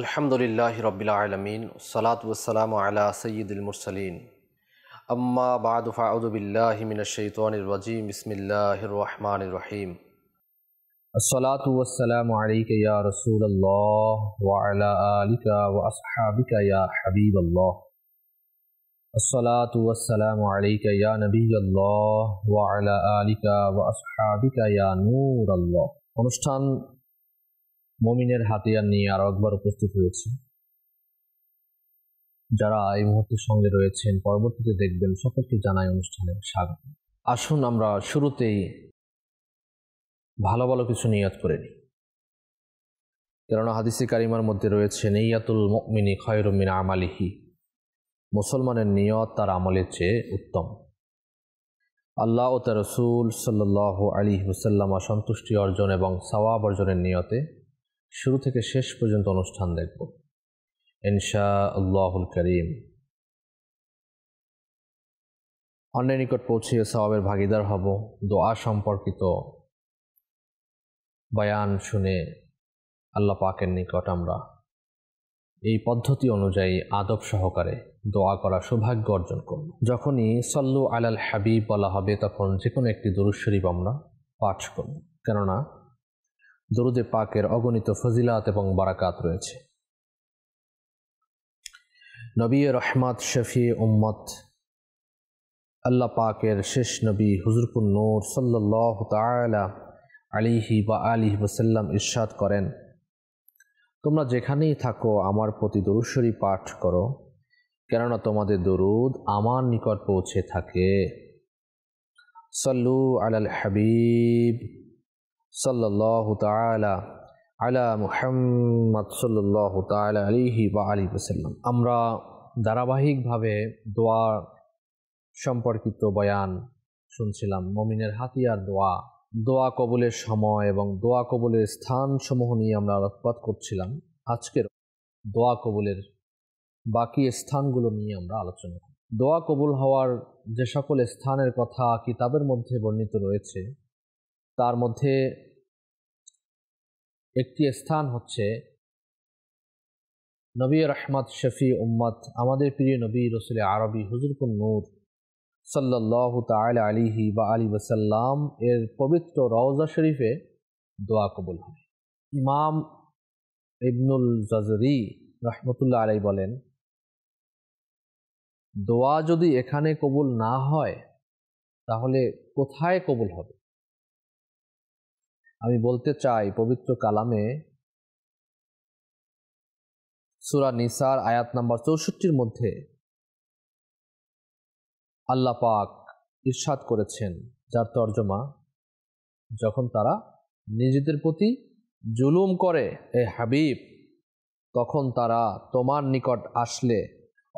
الحمد للہ رب العالمین والسلام علی سید المرسلین اما بعد فاعوذ باللہ من الشیطان الرجیم بسم اللہ الرحمن الرحیم الصلاۃ والسلام علیک یا رسول اللہ وعلی آلک یا حبیب اللہ الصلاۃ والسلام علیک یا نبی اللہ وعلی آلک یا نور اللہ মমিনের হাতিয়ার নিয়ে আরও একবার উপস্থিত হয়েছি যারা এই মুহূর্তের সঙ্গে রয়েছেন পরবর্তীতে দেখবেন সকলকে জানাই অনুষ্ঠানে স্বাগত আসুন আমরা শুরুতেই ভালো ভালো কিছু নিয়াত করে নিই কেননা হাদিসি কারিমার মধ্যে রয়েছে নেইয়াতুল মকমিনী খয়রুমিন আমালিহি মুসলমানের নিয়ত তার আমলের চেয়ে উত্তম আল্লাহ ও তার রসুল সাল্লাহ আলী হুসাল্লামা সন্তুষ্টি অর্জন এবং সওয়াব অর্জনের নিয়তে শুরু থেকে শেষ পর্যন্ত অনুষ্ঠান দেখব ইনশা আল্লাহুল করিম অন্যের নিকট পৌঁছিয়ে সবাবের ভাগিদার হব দোয়া সম্পর্কিত বায়ান শুনে আল্লাহ পাকের নিকট আমরা এই পদ্ধতি অনুযায়ী আদব সহকারে দোয়া করা সৌভাগ্য অর্জন করব যখনই সল্লু আলাল হাবিব বলা হবে তখন যে কোনো একটি দুরুশরীফ আমরা পাঠ করব কেননা দরুদে পাকের অগণিত ফজিলাত এবং বারাকাত রয়েছে নবী রহমাত শফি উম্মত আল্লাহ পাকের শেষ নবী হুজুরপুর নূর সাল্লাহ তালা আলিহি বা আলিহি বসাল্লাম ইরশাদ করেন তোমরা যেখানেই থাকো আমার প্রতি দরুশ্বরী পাঠ করো কেননা তোমাদের দরুদ আমার নিকট পৌঁছে থাকে সল্লু আল হাবিব সাল্লাহ আমরা ধারাবাহিকভাবে দোয়া সম্পর্কিত বয়ান শুনছিলাম মমিনের হাতিয়ার দোয়া দোয়া কবুলের সময় এবং দোয়া কবুলের স্থান সমূহ নিয়ে আমরা আলোকপাত করছিলাম আজকের দোয়া কবুলের বাকি স্থানগুলো নিয়ে আমরা আলোচনা দোয়া কবুল হওয়ার যে সকল স্থানের কথা কিতাবের মধ্যে বর্ণিত রয়েছে তার মধ্যে একটি স্থান হচ্ছে নবী রহমত শফি উম্মত আমাদের প্রিয় নবী রসুল আরবি হুজুরপুর নূর সাল্লাহ তাল আলিহি বা আলী ওসাল্লাম এর পবিত্র রওজা শরীফে দোয়া কবুল হয় ইমাম ইবনুল জাজরি রহমতুল্লাহ আলাই বলেন দোয়া যদি এখানে কবুল না হয় তাহলে কোথায় কবুল হবে আমি বলতে চাই পবিত্র কালামে সুরা নিসার আয়াত নাম্বার চৌষট্টির মধ্যে আল্লাহ পাক ইরশাদ করেছেন যার তর্জমা যখন তারা নিজেদের প্রতি জুলুম করে এ হাবিব তখন তারা তোমার নিকট আসলে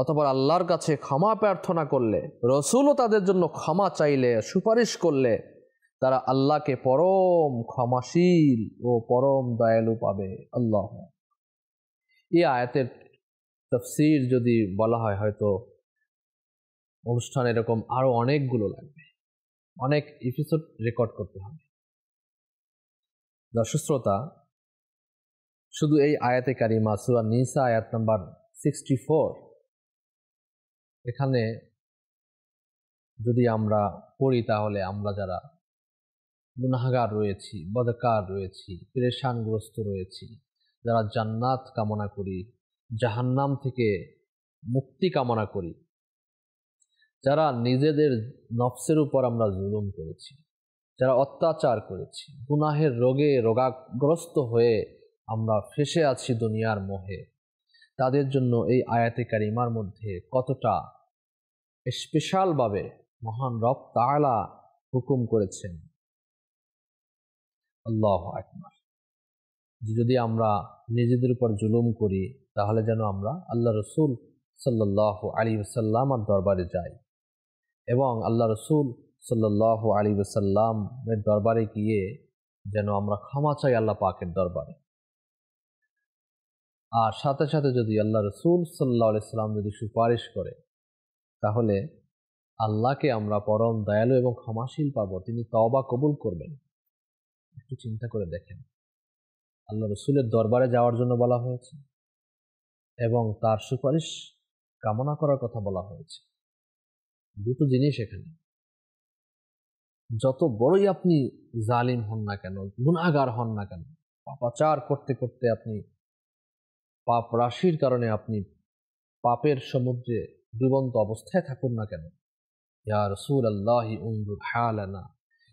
অথবা আল্লাহর কাছে ক্ষমা প্রার্থনা করলে রসুলও তাদের জন্য ক্ষমা চাইলে সুপারিশ করলে তারা আল্লাহকে পরম ক্ষমাশীল ও পরম দয়ালু পাবে আল্লাহ এই আয়াতের তফসির যদি বলা হয় হয়তো অনুষ্ঠান এরকম আরও অনেকগুলো লাগবে অনেক এপিসোড রেকর্ড করতে হবে দর্শক শ্রোতা শুধু এই আয়াতে কারিমা সুরা নিসা আয়াত নাম্বার সিক্সটি ফোর এখানে যদি আমরা পড়ি তাহলে আমরা যারা গুনাহাগার রয়েছি বদকার রয়েছি পেরেশানগ্রস্ত রয়েছি যারা জান্নাত কামনা করি জাহান্নাম থেকে মুক্তি কামনা করি যারা নিজেদের নফসের উপর আমরা জুলুম করেছি যারা অত্যাচার করেছি গুনাহের রোগে রোগাগ্রস্ত হয়ে আমরা ফেসে আছি দুনিয়ার মোহে তাদের জন্য এই আয়াতে কারিমার মধ্যে কতটা স্পেশালভাবে মহান রক্তায়লা হুকুম করেছেন আল্লাহ আকবর যদি আমরা নিজেদের উপর জুলুম করি তাহলে যেন আমরা আল্লাহ রসুল সাল্লাহ আলী সাল্লামার দরবারে যাই এবং আল্লাহ রসুল সাল্লাহ আলী সাল্লামের দরবারে গিয়ে যেন আমরা ক্ষমা চাই আল্লাহ পাকের দরবারে আর সাথে সাথে যদি আল্লাহ রসুল সাল্লাহ সাল্লাম যদি সুপারিশ করে তাহলে আল্লাহকে আমরা পরম দয়ালু এবং ক্ষমাশীল পাব তিনি তবা কবুল করবেন একটু চিন্তা করে দেখেন আল্লাহ রসুলের দরবারে যাওয়ার জন্য বলা হয়েছে এবং তার সুপারিশ কামনা করার কথা বলা হয়েছে দুটো জিনিস এখানে যত বড়ই আপনি জালিম হন না কেন গুণাগার হন না কেন পাপাচার করতে করতে আপনি পাপ রাশির কারণে আপনি পাপের সমুদ্রে ডুবন্ত অবস্থায় থাকুন না কেন ইয়ার রসুল আল্লাহ উন্দুর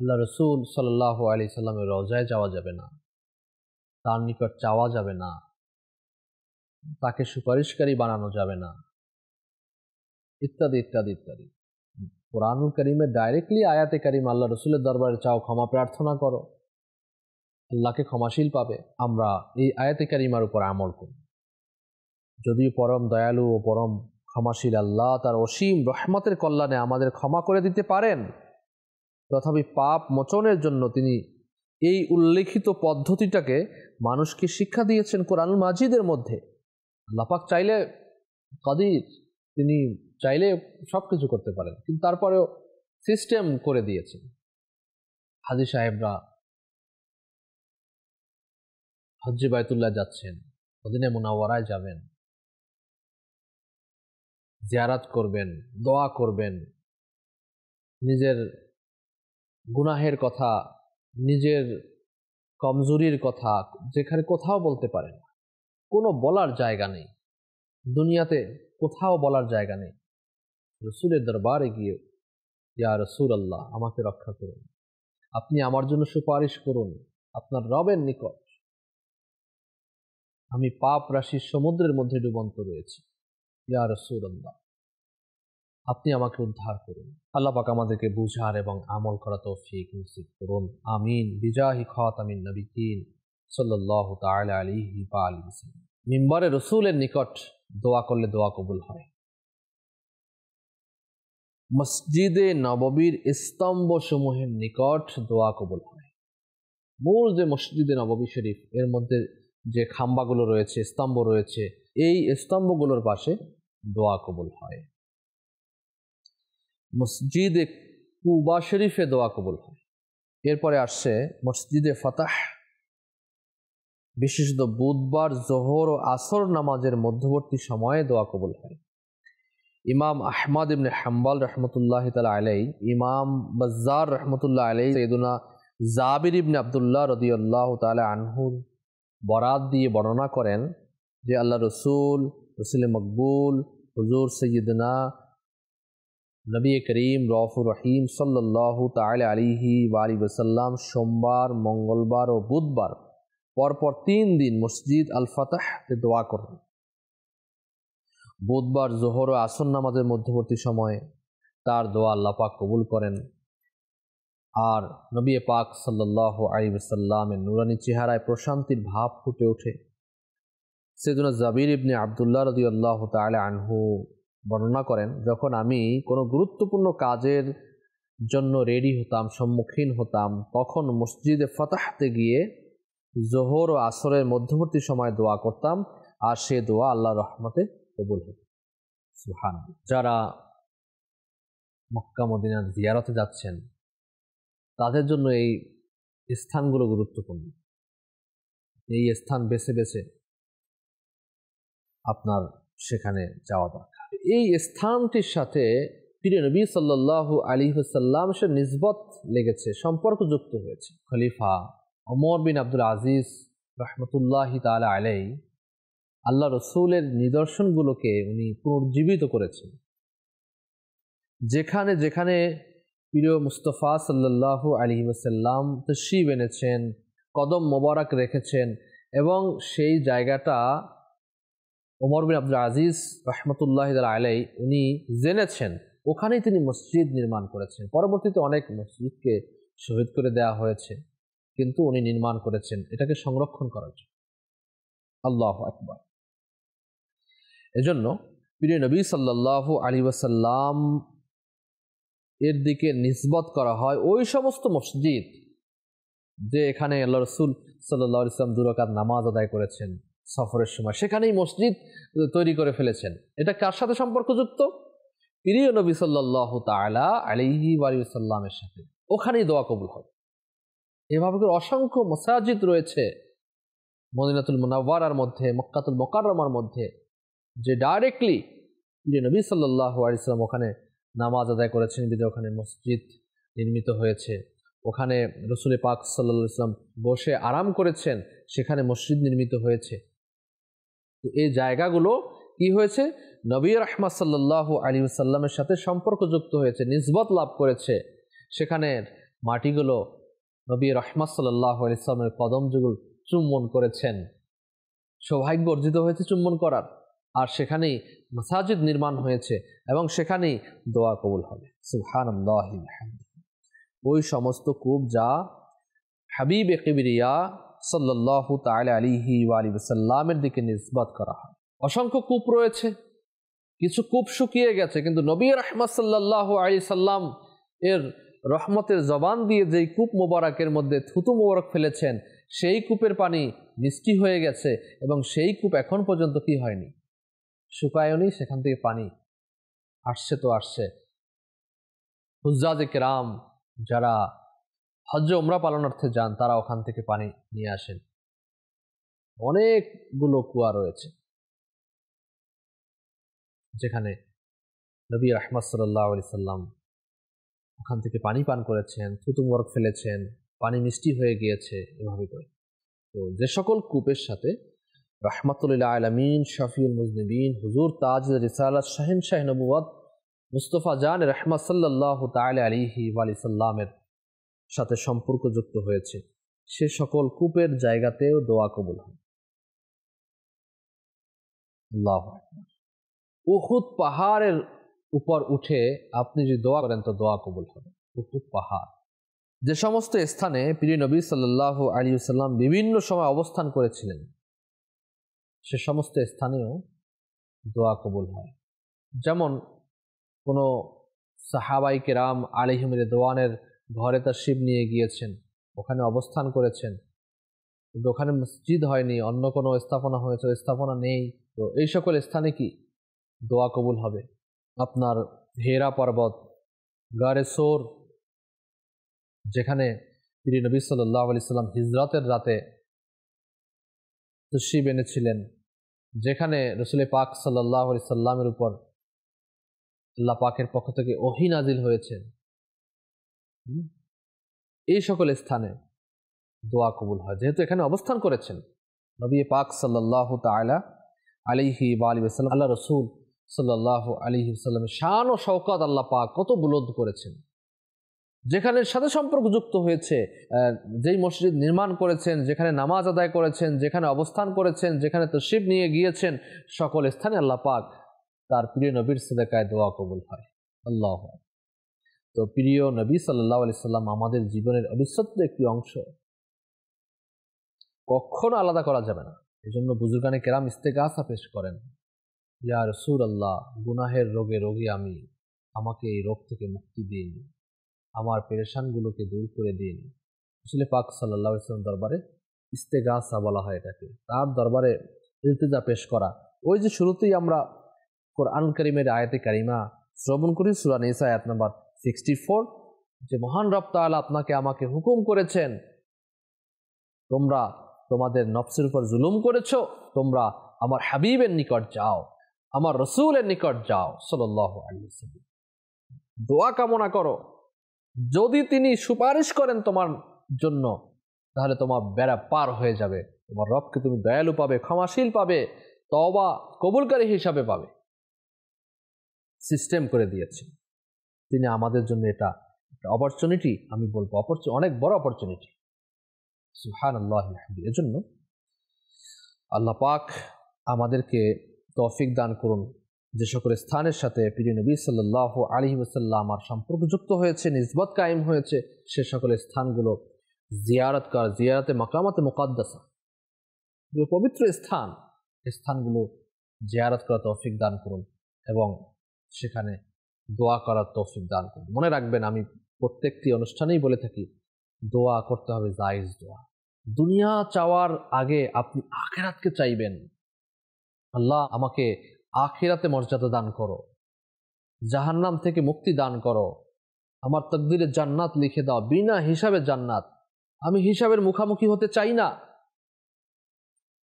আল্লাহ রসুল সাল্লাহ আলি সাল্লামের রজায় যাওয়া যাবে না তার নিকট চাওয়া যাবে না তাকে সুপারিশকারী বানানো যাবে না ইত্যাদি ইত্যাদি ইত্যাদি কোরআনুল করিমে ডাইরেক্টলি আয়াতে করিম আল্লাহ রসুলের দরবারে চাও ক্ষমা প্রার্থনা করো আল্লাহকে ক্ষমাশীল পাবে আমরা এই আয়াতে কারিমার উপর আমল করি যদি পরম দয়ালু ও পরম ক্ষমাশীল আল্লাহ তার অসীম রহমতের কল্যাণে আমাদের ক্ষমা করে দিতে পারেন তথাপি পাপ মোচনের জন্য তিনি এই উল্লেখিত পদ্ধতিটাকে মানুষকে শিক্ষা দিয়েছেন কোরআনুল মাজিদের মধ্যে লাফাক চাইলে কাদির তিনি চাইলে সব কিছু করতে পারেন কিন্তু তারপরেও সিস্টেম করে দিয়েছেন হাজি সাহেবরা হজ্জি বায়তুল্লাহ যাচ্ছেন অদিনে মুনাওয়ারায় যাবেন জিয়ারাত করবেন দোয়া করবেন নিজের গুনাহের কথা নিজের কমজোরির কথা যেখানে কোথাও বলতে পারে না কোনো বলার জায়গা নেই দুনিয়াতে কোথাও বলার জায়গা নেই রসুলের দরবারে গিয়ে ইয়া রসুল আল্লাহ আমাকে রক্ষা করুন আপনি আমার জন্য সুপারিশ করুন আপনার রবের নিকট আমি পাপ রাশির সমুদ্রের মধ্যে ডুবন্ত রয়েছি ইয়া রসুল আল্লাহ আপনি আমাকে উদ্ধার করুন আল্লাহ পাক আমাদেরকে বুঝার এবং আমল করা তৌফিক নসিব করুন আমিন বিজাহি খত আমিন নবীন সাল্লাহ তাল আলিহি বা আলী মিম্বরে রসুলের নিকট দোয়া করলে দোয়া কবুল হয় মসজিদে নববীর স্তম্ভ সমূহের নিকট দোয়া কবুল হয় মূল যে মসজিদে নববী শরীফ এর মধ্যে যে খাম্বাগুলো রয়েছে স্তম্ভ রয়েছে এই স্তম্ভগুলোর পাশে দোয়া কবুল হয় মসজিদে কুবা শরীফে দোয়া কবুল হয় এরপরে আসছে মসজিদে ফাতাহ বিশেষত বুধবার জোহর ও আসর নামাজের মধ্যবর্তী সময়ে দোয়া কবুল হয় ইমাম আহমদ ইবনে হাম্বাল রহমতুল্লাহ তালা আলাই ইমাম বজ্জার রহমতুল্লাহ আলাই সৈদুনা জাবির ইবনে আবদুল্লাহ রদিউল্লাহ তালা আনহুর বরাত দিয়ে বর্ণনা করেন যে আল্লাহ রসুল রসুল মকবুল হুজুর সৈয়দনা নবী করিম রফুর রহিম সাল্লাহ তাল আলিহি আলী ওসাল্লাম সোমবার মঙ্গলবার ও বুধবার পরপর তিন দিন মসজিদ আল ফাতাহতে দোয়া করেন বুধবার জোহর ও আসন নামাজের মধ্যবর্তী সময়ে তার দোয়া আল্লাপাক কবুল করেন আর নবী পাক সাল্লাহ আলী সাল্লামের নুরানি চেহারায় প্রশান্তির ভাব ফুটে ওঠে সেজন্য জাবির ইবনে আবদুল্লাহ রদি আল্লাহ তালা আনহু বর্ণনা করেন যখন আমি কোনো গুরুত্বপূর্ণ কাজের জন্য রেডি হতাম সম্মুখীন হতাম তখন মসজিদে ফতাহতে গিয়ে জোহর ও আসরের মধ্যবর্তী সময় দোয়া করতাম আর সে দোয়া আল্লাহ রহমতে কবুল হত সুহান যারা মক্কা মদিনার জিয়ারতে যাচ্ছেন তাদের জন্য এই স্থানগুলো গুরুত্বপূর্ণ এই স্থান বেছে বেছে আপনার সেখানে যাওয়া দরকার এই স্থানটির সাথে প্রিয় নবী সাল্লাহ আলী হুসাল্লাম সে নিজবত লেগেছে সম্পর্কযুক্ত হয়েছে খলিফা অমর বিন আব্দুল আজিজ রহমতুল্লাহ তাল আলাই আল্লাহ রসুলের নিদর্শনগুলোকে উনি পুনর্জীবিত করেছেন যেখানে যেখানে প্রিয় মুস্তফা সাল্লাহ আলী ওসাল্লাম তশিব এনেছেন কদম মোবারক রেখেছেন এবং সেই জায়গাটা ওমর বিন আব্দুল আজিজ রহমতুল্লাহ আলাই উনি জেনেছেন ওখানেই তিনি মসজিদ নির্মাণ করেছেন পরবর্তীতে অনেক মসজিদকে শহীদ করে দেয়া হয়েছে কিন্তু উনি নির্মাণ করেছেন এটাকে সংরক্ষণ করার জন্য আল্লাহ আকবর এজন্য প্রিয় নবী সাল্লাহ আলী ওয়াসাল্লাম এর দিকে নিসবত করা হয় ওই সমস্ত মসজিদ যে এখানে আল্লাহ রসুল সাল্লাহ ইসলাম দুরকার নামাজ আদায় করেছেন সফরের সময় সেখানেই মসজিদ তৈরি করে ফেলেছেন এটা কার সাথে সম্পর্কযুক্ত প্রিয় নবী সাল্লাহ তালা আলিহি আলিউসাল্লামের সাথে ওখানেই দোয়া কবুল হবে এভাবে অসংখ্য মসাজিদ রয়েছে মদিনাতুল মুনাওয়ারার মধ্যে মক্কাতুল মোকাররমার মধ্যে যে ডাইরেক্টলি প্রিয় নবী সাল্লাহ আলিয়াল্লাম ওখানে নামাজ আদায় করেছেন বিধে ওখানে মসজিদ নির্মিত হয়েছে ওখানে রসুল পাক সাল্লা ইসলাম বসে আরাম করেছেন সেখানে মসজিদ নির্মিত হয়েছে তো এই জায়গাগুলো কি হয়েছে নবী রহমা সাল্লাহ আলী সাল্লামের সাথে সম্পর্কযুক্ত হয়েছে নিসবত লাভ করেছে সেখানের মাটিগুলো নবী রহমা সাল্লাহ আলি ইসলামের কদমযুগল চুম্বন করেছেন সৌভাগ্য অর্জিত হয়েছে চুম্বন করার আর সেখানেই মসাজিদ নির্মাণ হয়েছে এবং সেখানেই দোয়া কবুল হবে ওই সমস্ত কূপ যা হাবিব একিবিরিয়া সাল্লাহ তাল আলিহি আলী সাল্লামের দিকে নিসবাত করা হয় অসংখ্য কূপ রয়েছে কিছু কূপ শুকিয়ে গেছে কিন্তু নবী রহমত সাল্লাহ আলী সাল্লাম এর রহমতের জবান দিয়ে যেই কূপ মোবারকের মধ্যে থুতু মোবারক ফেলেছেন সেই কূপের পানি মিষ্টি হয়ে গেছে এবং সেই কূপ এখন পর্যন্ত কি হয়নি শুকায়নি সেখান থেকে পানি আসছে তো আসছে হুজ্জাজ কেরাম যারা হজ্জে ওমরা পালনার্থে যান তারা ওখান থেকে পানি নিয়ে আসেন অনেকগুলো কুয়া রয়েছে যেখানে নবী রহমদ সাল্লাহ আলি সাল্লাম ওখান থেকে পানি পান করেছেন থুতুমরক ফেলেছেন পানি মিষ্টি হয়ে গিয়েছে এভাবে করে তো যে সকল কূপের সাথে রহমতুল্লাহ আলমিন শফিউল মুজনবিন হুজুর তাজ রিসালাত শাহিন শাহ মুস্তফা জান রহমদ সাল্লাহ তাল আলিহি ওয়ালি সাল্লামের সাথে সম্পর্কযুক্ত হয়েছে সে সকল কূপের জায়গাতেও দোয়া কবুল হয় উহুদ পাহাড়ের উপর উঠে আপনি যদি দোয়া করেন তো দোয়া কবুল হবে উহুদ পাহাড় যে সমস্ত স্থানে প্রিয় নবী সাল্লাহ আলী সাল্লাম বিভিন্ন সময় অবস্থান করেছিলেন সে সমস্ত স্থানেও দোয়া কবুল হয় যেমন কোনো সাহাবাই কেরাম আলিহমের দোয়ানের ঘরে তার শিব নিয়ে গিয়েছেন ওখানে অবস্থান করেছেন কিন্তু ওখানে মসজিদ হয়নি অন্য কোনো স্থাপনা হয়েছে স্থাপনা নেই তো এই সকল স্থানে কি দোয়া কবুল হবে আপনার হেরা পর্বত গারে সোর যেখানে তিনি নবী সাল্লাহ আলি সাল্লাম হিজরতের রাতে শিব এনেছিলেন যেখানে রসুল পাক সাল্লাহ আলি সাল্লামের উপর আল্লাহ পাকের পক্ষ থেকে ওহি হয়েছে এই সকল স্থানে দোয়া কবুল হয় যেহেতু এখানে অবস্থান করেছেন নবী পাক সাল্লাহ তালা আলিহি বা আলী সাল্লাম আল্লাহ রসুল সাল্লাহ আলিহি সাল্লাম শান ও শওকাত আল্লাহ পাক কত বুলদ করেছেন যেখানে সাথে সম্পর্ক যুক্ত হয়েছে যেই মসজিদ নির্মাণ করেছেন যেখানে নামাজ আদায় করেছেন যেখানে অবস্থান করেছেন যেখানে তো শিব নিয়ে গিয়েছেন সকল স্থানে আল্লাহ পাক তার প্রিয় নবীর সেদেকায় দোয়া কবুল হয় আল্লাহ তো প্রিয় নবী সাল্লাহ সাল্লাম আমাদের জীবনের অবিশ্বত একটি অংশ কখনো আলাদা করা যাবে না এই জন্য বুজুরগানে কেরাম ইস্তেগাসা পেশ করেন ইয়া রসুর আল্লাহ গুনাহের রোগে রোগে আমি আমাকে এই রোগ থেকে মুক্তি দিন আমার পেরেশানগুলোকে দূর করে দিন আসলে পাক সাল্লাহ ইসলাম দরবারে ইস্তেগাসা বলা হয় এটাকে তার দরবারে ইলতেজা পেশ করা ওই যে শুরুতেই আমরা কোরআন করিমের আয়াতে কারিমা শ্রবণ করি সুরান ইসা আয়াত নাম্বার সিক্সটি ফোর যে মহান রপ্তাল আপনাকে আমাকে হুকুম করেছেন তোমরা তোমাদের নফসের উপর জুলুম করেছ তোমরা আমার হাবিবের নিকট যাও আমার রসুলের নিকট যাও সাল্লাহ দোয়া কামনা করো যদি তিনি সুপারিশ করেন তোমার জন্য তাহলে তোমার বেড়া পার হয়ে যাবে তোমার রবকে তুমি দয়ালু পাবে ক্ষমাশীল পাবে তবা কবুলকারী হিসাবে পাবে সিস্টেম করে দিয়েছে তিনি আমাদের জন্য এটা একটা অপরচুনিটি আমি বলবো অপরচুন অনেক বড় অপরচুনিটি সুহান আল্লাহ এজন্য আল্লাহ পাক আমাদেরকে তৌফিক দান করুন যে সকল স্থানের সাথে পিরি নবী সাল্লাহ আলী আর সম্পর্কযুক্ত হয়েছে নিজবত কায়েম হয়েছে সে সকল স্থানগুলো জিয়ারত কর জিয়ারতে মকামাতে মোকাদ্দাসা যে পবিত্র স্থান স্থানগুলো জিয়ারত করা তৌফিক দান করুন এবং সেখানে দোয়া করার তৌফিক দান করুন মনে রাখবেন আমি প্রত্যেকটি অনুষ্ঠানেই বলে থাকি দোয়া করতে হবে জায়েজ দোয়া দুনিয়া চাওয়ার আগে আপনি আখেরাতকে চাইবেন আল্লাহ আমাকে আখেরাতে মর্যাদা দান করো জাহান্নাম থেকে মুক্তি দান করো আমার তকদিরে জান্নাত লিখে দাও বিনা হিসাবে জান্নাত আমি হিসাবের মুখামুখি হতে চাই না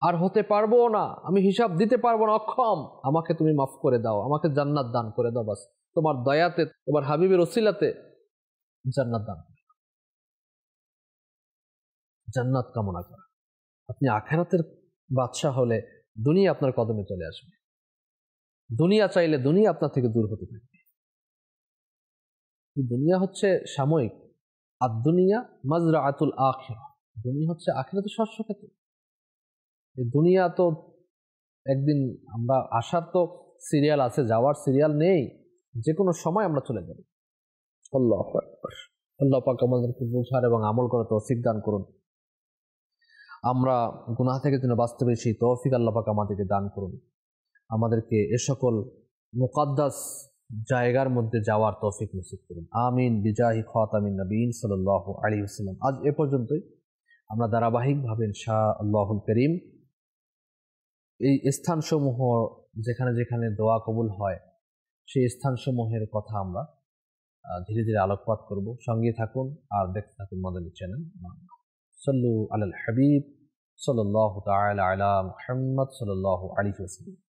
আর হতে পারবো না আমি হিসাব দিতে পারবো না অক্ষম আমাকে তুমি মাফ করে দাও আমাকে জান্নাত দান করে দাও বাস তোমার দয়াতে তোমার হাবিবের ওসিলাতে জান্নাত দান জান্নাত কামনা করা আপনি আখেরাতের বাদশাহ হলে দুনিয়া আপনার কদমে চলে আসবে দুনিয়া চাইলে দুনিয়া আপনার থেকে দূর হতে থাকবে দুনিয়া হচ্ছে সাময়িক আর দুনিয়া মাজরা আতুল আখের দুনিয়া হচ্ছে আখেরাতে শস্য খেতে দুনিয়া তো একদিন আমরা আসার তো সিরিয়াল আছে যাওয়ার সিরিয়াল নেই যে কোনো সময় আমরা চলে যাব আল্লাহ আল্লাহ পাক আমাদেরকে বোঝার এবং আমল করা তৌফিক দান করুন আমরা গুনা থেকে যেন বাঁচতে সেই তৌফিক আল্লাহ পাক আমাদেরকে দান করুন আমাদেরকে এ সকল মুকাদ্দাস জায়গার মধ্যে যাওয়ার তৌফিক নসিব করুন আমিন বিজাহি খাতামিন নবীন সাল আলী আসসালাম আজ এ পর্যন্তই আমরা ধারাবাহিকভাবে ইনশা আল্লাহুল করিম এই স্থানসমূহ যেখানে যেখানে দোয়া কবুল হয় সেই স্থানসমূহের কথা আমরা ধীরে ধীরে আলোকপাত করব সঙ্গে থাকুন আর দেখতে থাকুন মদনী চ্যানেল সল্লু আল হাবিব সাল্লাহ তালা আলা মোহাম্মদ সাল্লাহ আলী ফসলিম